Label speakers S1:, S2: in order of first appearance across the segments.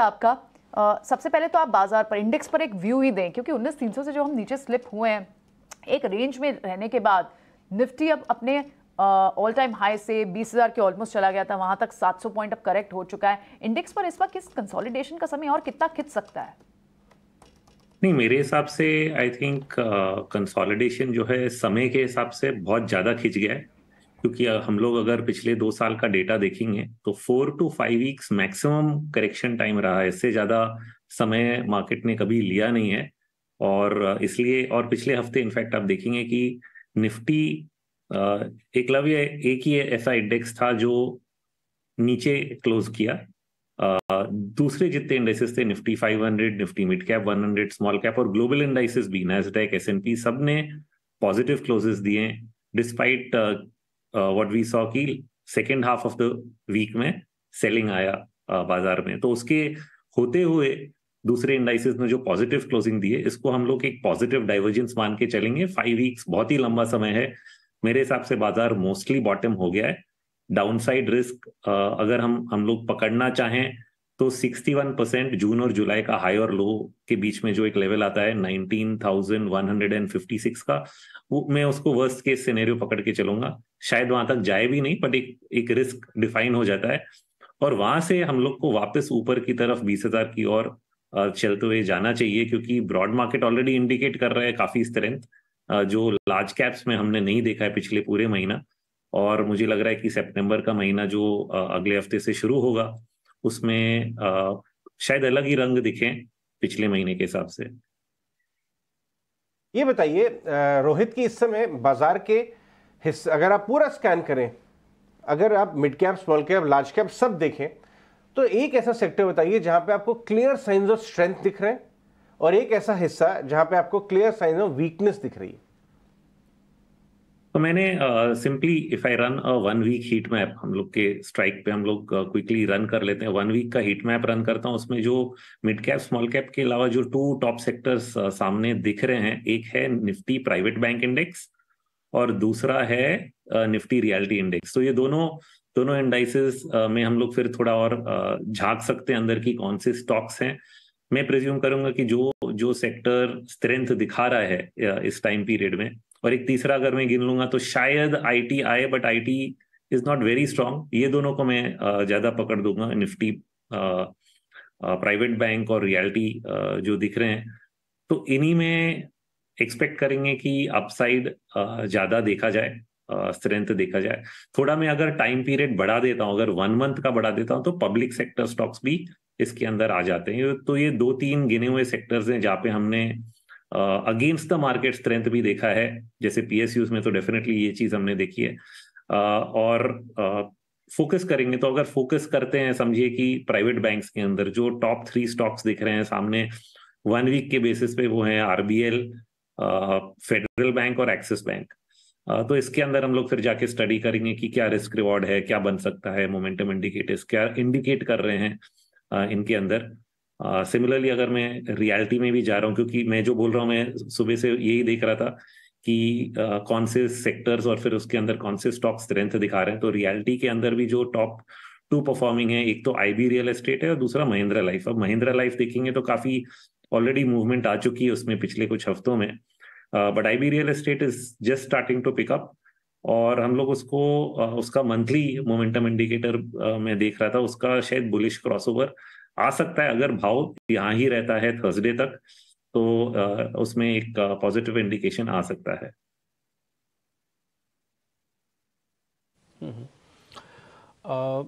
S1: आपका आ, सबसे पहले तो आप बाजार पर इंडेक्स पर एक व्यू ही दें क्योंकि उन्नीस तीन से जो हम नीचे स्लिप हुए हैं एक रेंज में रहने के बाद निफ्टी अब अपने ऑल टाइम हाई से 20,000 के ऑलमोस्ट चला गया था वहां तक 700 पॉइंट अब करेक्ट हो चुका है इंडेक्स पर इस बार किस कंसोलिडेशन का समय और कितना खिंच सकता है नहीं मेरे हिसाब से आई थिंक कंसोलिडेशन जो है समय के हिसाब से बहुत ज़्यादा खिंच गया है क्योंकि हम लोग अगर पिछले दो साल का डेटा देखेंगे तो four two five weeks maximum correction time रहा है इससे ज़्यादा समय मार्केट ने कभी लिया नहीं है और इसलिए और पिछले हफ्ते इनफैक्ट आप देखेंगे कि निफ्टी एकलव्य एक ही ऐसा इंडेक्स था जो नीचे क्लोज किया दूसरे जितने इंडेक्सेस थे Nifty 500 Nifty mid cap 100 small cap और ग्लोबल इंडाइसेस भी नैसडेक एस एन पी सब ने पॉजिटिव क्लोजेस दिए डिस्पाइट व्हाट वी सॉ की second half of the week में सेलिंग आया uh, बाजार में तो उसके होते हुए दूसरे इंडाइसिस ने जो पॉजिटिव क्लोजिंग दी है इसको हम लोग एक पॉजिटिव डाइवर्जेंस मान के चलेंगे फाइव वीक्स बहुत ही लंबा समय है मेरे हिसाब से बाजार मोस्टली बॉटम हो गया है डाउनसाइड रिस्क uh, अगर हम हम लोग पकड़ना चाहें तो 61 परसेंट जून और जुलाई का हाई और लो के बीच में जो एक लेवल आता है 19,156 का वो मैं उसको वर्स्ट केस सिनेरियो पकड़ के चलूंगा शायद वहां तक जाए भी नहीं बट एक एक रिस्क डिफाइन हो जाता है और वहां से हम लोग को वापस ऊपर की तरफ बीस हजार की और चलते हुए जाना चाहिए क्योंकि ब्रॉड मार्केट ऑलरेडी इंडिकेट कर रहा है काफी स्ट्रेंथ जो लार्ज कैप्स में हमने नहीं देखा है पिछले पूरे महीना और मुझे लग रहा है कि सितंबर का महीना जो अगले हफ्ते से शुरू होगा उसमें शायद अलग ही रंग दिखे पिछले महीने के हिसाब से ये बताइए रोहित की इस समय बाजार के हिस्सा अगर आप पूरा स्कैन करें अगर आप mid cap small cap large cap सब देखें तो एक ऐसा सेक्टर बताइए जहां पे आपको क्लियर साइंस ऑफ स्ट्रेंथ दिख रहे हैं और एक ऐसा हिस्सा जहां पे आपको क्लियर साइंस ऑफ वीकनेस दिख रही है तो मैंने simply if I run a one week heat map हम लोग के स्ट्राइक पे हम लोग क्विकली रन कर लेते हैं वन वीक का हीट मैप रन करता हूँ उसमें जो मिड कैप स्मॉल कैप के अलावा जो टू टॉप सेक्टर्स सामने दिख रहे हैं एक है निफ्टी प्राइवेट बैंक इंडेक्स और दूसरा है निफ्टी रियलिटी इंडेक्स तो ये दोनों दोनों इंडाइसेस में हम लोग फिर थोड़ा और झांक सकते हैं अंदर की कौन से स्टॉक्स हैं मैं प्रेज्यूम करूंगा कि जो जो सेक्टर स्ट्रेंथ दिखा रहा है इस टाइम पीरियड में और एक तीसरा अगर मैं गिन लूंगा तो शायद आईटी आए but IT is not very strong ये दोनों को मैं ज्यादा पकड़ दूंगा निफ्टी प्राइवेट बैंक और रियलिटी जो दिख रहे हैं तो इन्हीं में एक्सपेक्ट करेंगे कि अपसाइड ज्यादा देखा जाए स्ट्रेंथ देखा जाए थोड़ा मैं अगर टाइम पीरियड बढ़ा देता हूँ अगर वन मंथ का बढ़ा देता हूँ तो पब्लिक सेक्टर स्टॉक्स भी इसके अंदर आ जाते हैं तो ये दो तीन गिने हुए सेक्टर्स हैं जहाँ पे हमने अगेंस्ट द मार्केट स्ट्रेंथ भी देखा है जैसे पीएसयूज में तो डेफिनेटली ये चीज हमने देखी है uh, और फोकस uh, करेंगे तो अगर फोकस करते हैं समझिए कि प्राइवेट बैंक्स के अंदर जो टॉप थ्री स्टॉक्स दिख रहे हैं सामने वन वीक के बेसिस पे वो है आरबीएल फेडरल बैंक और एक्सिस बैंक तो इसके अंदर हम लोग फिर जाके स्टडी करेंगे कि क्या रिस्क रिवॉर्ड है क्या बन सकता है मोमेंटम इंडिकेटर्स क्या इंडिकेट कर रहे हैं इनके अंदर सिमिलरली अगर मैं रियलिटी में भी जा रहा हूँ क्योंकि मैं जो बोल रहा हूँ मैं सुबह से यही देख रहा था कि कौन से सेक्टर्स और फिर उसके अंदर कौन से स्टॉक स्ट्रेंथ दिखा रहे हैं तो रियलिटी के अंदर भी जो टॉप टू परफॉर्मिंग है एक तो आईबी रियल एस्टेट है और दूसरा महिंद्रा लाइफ अब महिंद्रा लाइफ देखेंगे तो काफी ऑलरेडी मूवमेंट आ चुकी है उसमें पिछले कुछ हफ्तों में but I B real estate is just starting to pick up और हम लोग उसको उसका मंथली मोमेंटम इंडिकेटर में देख रहा था उसका शायद बुलिश क्रॉसओवर आ सकता है अगर भाव यहाँ ही रहता है थर्सडे तक तो उसमें एक पॉजिटिव इंडिकेशन आ सकता है uh,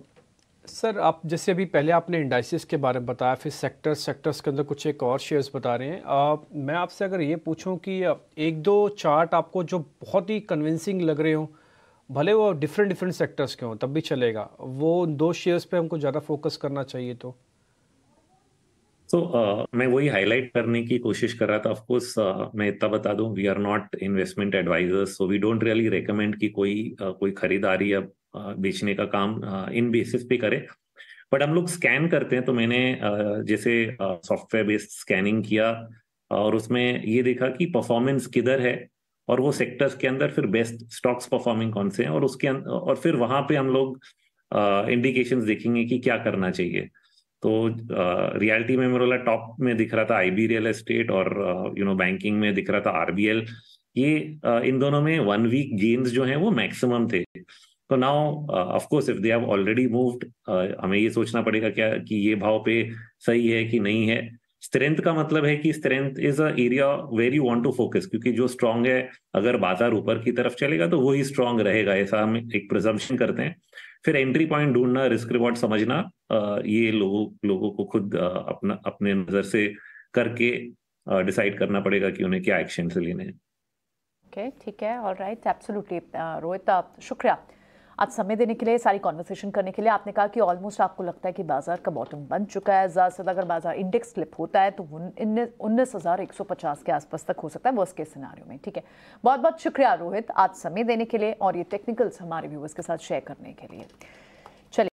S1: सर आप जैसे अभी पहले आपने इंडाइसिस के बारे में बताया फिर सेक्टर्स सेक्टर्स के अंदर कुछ एक और शेयर्स बता रहे हैं आ, मैं आपसे अगर ये पूछूं कि एक दो चार्ट आपको जो बहुत ही कन्विंसिंग लग रहे हो भले वो डिफरेंट डिफरेंट सेक्टर्स के हों तब भी चलेगा वो दो शेयर्स पे हमको ज़्यादा फोकस करना चाहिए तो सो so, uh, मैं वही हाईलाइट करने की कोशिश कर रहा था ऑफकोर्स uh, मैं इतना बता दूं we are not investment advisors so we don't really recommend कि कोई uh, कोई खरीदारी अब बेचने का काम इन बेसिस पे करें बट हम लोग स्कैन करते हैं तो मैंने जैसे सॉफ्टवेयर बेस्ड स्कैनिंग किया और उसमें ये देखा कि परफॉर्मेंस किधर है और वो सेक्टर्स के अंदर फिर बेस्ट स्टॉक्स परफॉर्मिंग कौन से हैं और उसके अं-, और फिर वहां पे हम लोग इंडिकेशंस देखेंगे कि क्या करना चाहिए तो रियलिटी में मेरोला टॉप में दिख रहा था आईबी रियल एस्टेट और यू नो बैंकिंग में दिख रहा था आरबीएल ये आ, इन दोनों में वन वीक गेन्स जो है वो मैक्सिमम थे तो now of course if they have already moved हमें ये सोचना पड़ेगा क्या कि ये भाव पे सही है कि नहीं है स्ट्रेंथ का मतलब है कि strength is a area where you want to focus क्योंकि जो स्ट्रांग है अगर बाजार ऊपर की तरफ चलेगा तो वो ही स्ट्रांग रहेगा ऐसा हम एक प्रजम्पशन करते हैं फिर एंट्री पॉइंट ढूंढना रिस्क रिवॉर्ड समझना uh, ये लोगों लोगों को खुद uh, अपना अपने नजर से करके डिसाइड uh, करना पड़ेगा कि उन्हें क्या एक्शन लेने हैं ओके ठीक है ऑल राइट एब्सोल्युटली रोहित शुक्रिया आज समय देने के लिए सारी कॉन्वर्सेशन करने के लिए आपने कहा कि ऑलमोस्ट आपको लगता है कि बाजार का बॉटम बन चुका है ज़्यादा से ज़्यादा अगर बाजार इंडेक्स क्लिप होता है तो उन्नीस हज़ार एक सौ पचास के आसपास तक हो सकता है वर्स्ट के सिनारियों में ठीक है बहुत बहुत शुक्रिया रोहित आज समय देने के लिए और ये टेक्निकल्स हमारे व्यूवर्स के साथ शेयर करने के लिए